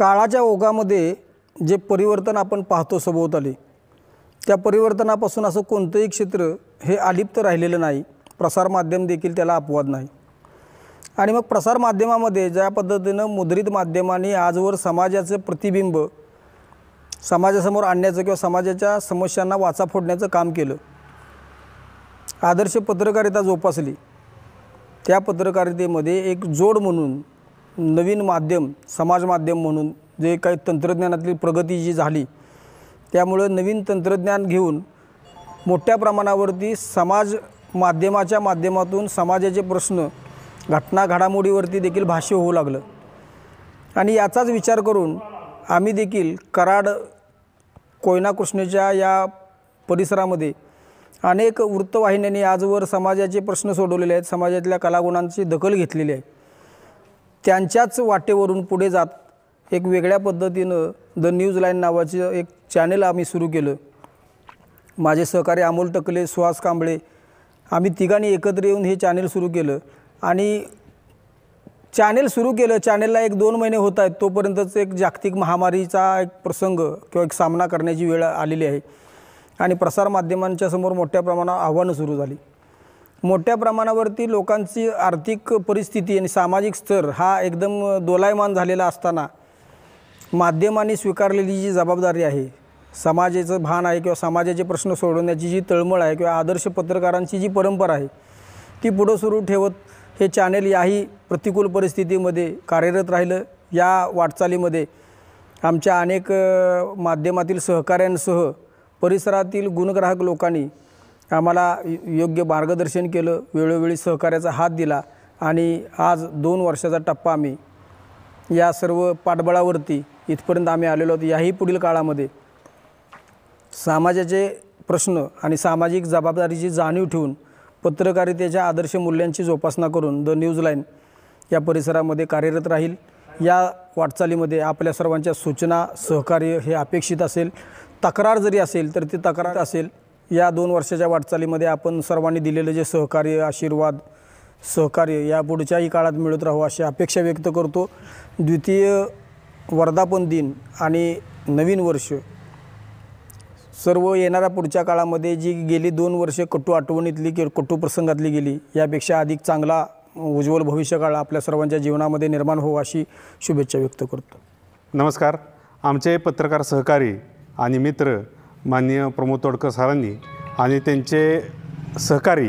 काळाच्या ओघामध्ये जे परिवर्तन आपण पाहतो सभोवताली त्या परिवर्तनापासून असं कोणतंही क्षेत्र हे अलिप्त राहिलेलं नाही प्रसारमाध्यम देखील त्याला अपवाद नाही आणि मग प्रसारमाध्यमामध्ये ज्या पद्धतीनं मुद्रित माध्यमाने आजवर समाजाचं प्रतिबिंब समाजासमोर आणण्याचं किंवा समाजाच्या समस्यांना वाचा फोडण्याचं काम केलं आदर्श पत्रकारिता जोपासली त्या पत्रकारितेमध्ये एक जोड म्हणून नवीन माध्यम समाज माध्यम म्हणून जे काही तंत्रज्ञानातली प्रगती जी झाली त्यामुळं नवीन तंत्रज्ञान घेऊन मोठ्या प्रमाणावरती समाज माध्यमाच्या माध्यमातून समाजाचे प्रश्न घटना घडामोडीवरती देखील भाष्य होऊ लागलं आणि याचाच विचार करून आम्ही देखील कराड कोयनाकृष्णेच्या या परिसरामध्ये अनेक वृत्तवाहिन्यांनी आजवर समाजाचे प्रश्न सोडवलेले आहेत समाजातल्या कलागुणांची दखल घेतलेली आहे त्यांच्याच वाटेवरून पुढे जात एक वेगळ्या पद्धतीनं द न्यूज लाईन नावाचं एक चॅनेल आम्ही सुरू केलं माझे सहकारी अमोल टकले सुहास कांबळे आम्ही तिघांनी एकत्र येऊन हे चॅनेल सुरू केलं आणि चॅनेल सुरू केलं चॅनेलला एक दोन महिने होत आहेत तोपर्यंतच एक जागतिक महामारीचा एक प्रसंग किंवा एक सामना करण्याची वेळ आलेली आहे आणि प्रसारमाध्यमांच्या समोर मोठ्या प्रमाणात आव्हानं सुरू झाली मोठ्या प्रमाणावरती लोकांची आर्थिक परिस्थिती आणि सामाजिक स्तर हा एकदम दोलायमान झालेला असताना माध्यमांनी स्वीकारलेली जी जबाबदारी आहे समाजाचं भान आहे किंवा समाजाचे प्रश्न सोडवण्याची जी तळमळ आहे किंवा आदर्श पत्रकारांची जी परंपरा आहे ती पुढं सुरू ठेवत हे चॅनेल याही प्रतिकूल परिस्थितीमध्ये कार्यरत राहिलं या वाटचालीमध्ये आमच्या अनेक माध्यमातील सहकाऱ्यांसह परिसरातील गुणग्राहक लोकांनी आम्हाला योग्य मार्गदर्शन केलं वेळोवेळी सहकार्याचा हात दिला आणि आज दोन वर्षाचा टप्पा आम्ही या सर्व पाठबळावरती इथपर्यंत आम्ही आलेलो आहोत याही पुढील काळामध्ये समाजाचे प्रश्न आणि सामाजिक जबाबदारीची जाणीव ठेवून पत्रकारितेच्या आदर्श मूल्यांची जोपासना करून द न्यूज लाईन या परिसरामध्ये कार्यरत राहील या वाटचालीमध्ये आपल्या सर्वांच्या सूचना सहकार्य हे अपेक्षित असेल तक्रार जरी असेल तर ती तक्रार असेल या दोन वर्षाच्या वाटचालीमध्ये आपण सर्वांनी दिलेलं जे सहकार्य आशीर्वाद सहकार्य या पुढच्याही काळात मिळत राहू अशी अपेक्षा व्यक्त करतो द्वितीय वर्धापन दिन आणि नवीन वर्ष सर्व येणाऱ्या पुढच्या काळामध्ये जी गेली दोन वर्षे कटू आठवणीतली कि कटू प्रसंगातली गेली यापेक्षा अधिक चांगला उज्ज्वल भविष्यकाळ आपल्या सर्वांच्या जीवनामध्ये निर्माण होवा अशी शुभेच्छा व्यक्त करतो नमस्कार आमचे पत्रकार सहकारी आणि मित्र माननीय प्रमोद तोडकर सरांनी आणि त्यांचे सहकारी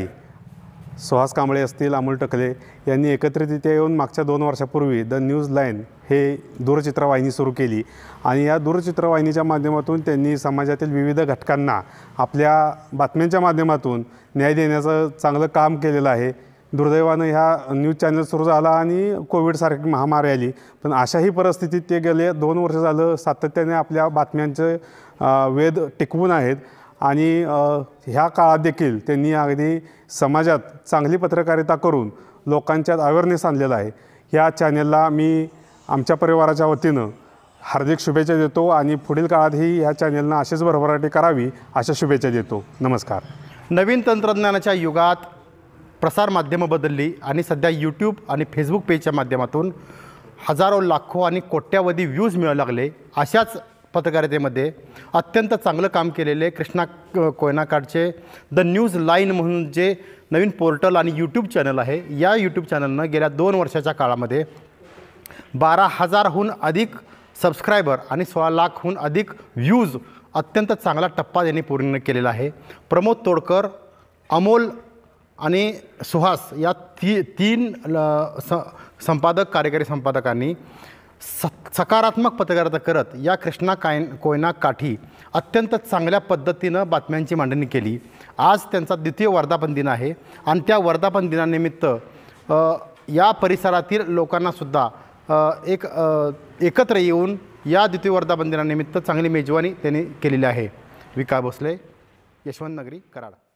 सुहास कांबळे असतील अमोल टकले यांनी एकत्रितरित्या येऊन मागच्या दोन वर्षापूर्वी द न्यूज लाईन हे दूरचित्रवाहिनी सुरू केली आणि या दूरचित्रवाहिनीच्या माध्यमातून त्यांनी समाजातील विविध घटकांना आपल्या बातम्यांच्या माध्यमातून न्याय देण्याचं चांगलं काम केलेलं आहे दुर्दैवानं ह्या न्यूज चॅनल सुरू झाला आणि कोविडसारखी महामारी आली पण अशाही परिस्थितीत ते गेले दोन वर्ष झालं सातत्याने आपल्या बातम्यांचे वेद टिकवून आहेत आणि ह्या काळात देखील त्यांनी अगदी समाजात चांगली पत्रकारिता करून लोकांच्यात अवेअरनेस आणलेला आहे ह्या चॅनेलला मी आमच्या परिवाराच्या वतीनं हार्दिक शुभेच्छा देतो आणि पुढील काळातही ह्या चॅनेलनं अशीच भरभराटी करावी अशा शुभेच्छा देतो नमस्कार नवीन तंत्रज्ञानाच्या युगात प्रसार प्रसारमाध्यमं बदलली आणि सध्या यूट्यूब आणि फेसबुक पेजच्या माध्यमातून हजारो लाखो आणि कोट्यावधी व्ह्यूज मिळू लागले अशाच पत्रकारितेमध्ये अत्यंत चांगलं काम केलेले कृष्णा कोयनाकाडचे द न्यूज लाईन म्हणून जे नवीन पोर्टल आणि यूट्यूब चॅनल आहे या यूट्यूब चॅनलनं गेल्या दोन वर्षाच्या काळामध्ये बारा हजारहून अधिक सबस्क्रायबर आणि सोळा लाखहून अधिक व्ह्यूज अत्यंत चांगला टप्पा त्यांनी पूर्ण केलेला आहे प्रमोद तोडकर अमोल आणि सुहास या ती तीन स संपादक कार्यकारी संपादकांनी स सकारात्मक पत्रकारिता करत या कृष्णा काय कोयना काठी अत्यंत चांगल्या पद्धतीनं बातम्यांची मांडणी केली आज त्यांचा द्वितीय वर्धापन दिन आहे आणि त्या वर्धापन दिनानिमित्त या परिसरातील लोकांनासुद्धा एक एकत्र येऊन या द्वितीय वर्धापन दिनानिमित्त चांगली मेजवानी त्यांनी केलेली आहे विका भोसले यशवंत नगरी कराड